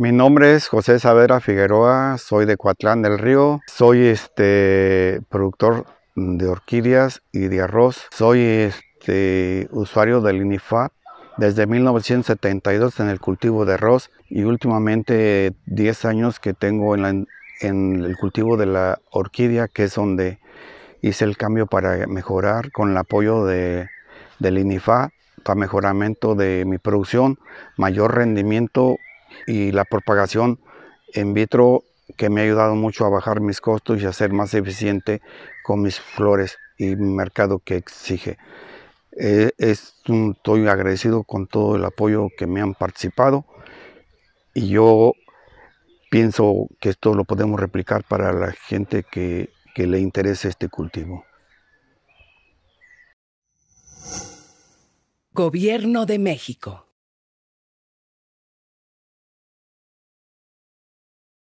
Mi nombre es José Savera Figueroa, soy de Coatlán del Río, soy este productor de orquídeas y de arroz, soy este usuario del INIFAT desde 1972 en el cultivo de arroz y últimamente 10 años que tengo en, el cultivo de la orquídea, que es donde hice el cambio para mejorar con el apoyo de, del INIFAT para mejoramiento de mi producción, mayor rendimiento y la propagación en vitro que me ha ayudado mucho a bajar mis costos y a ser más eficiente con mis flores y mercado que exige. E, estoy agradecido con todo el apoyo que me han participado y yo pienso que esto lo podemos replicar para la gente que, que le interese este cultivo. Gobierno de México.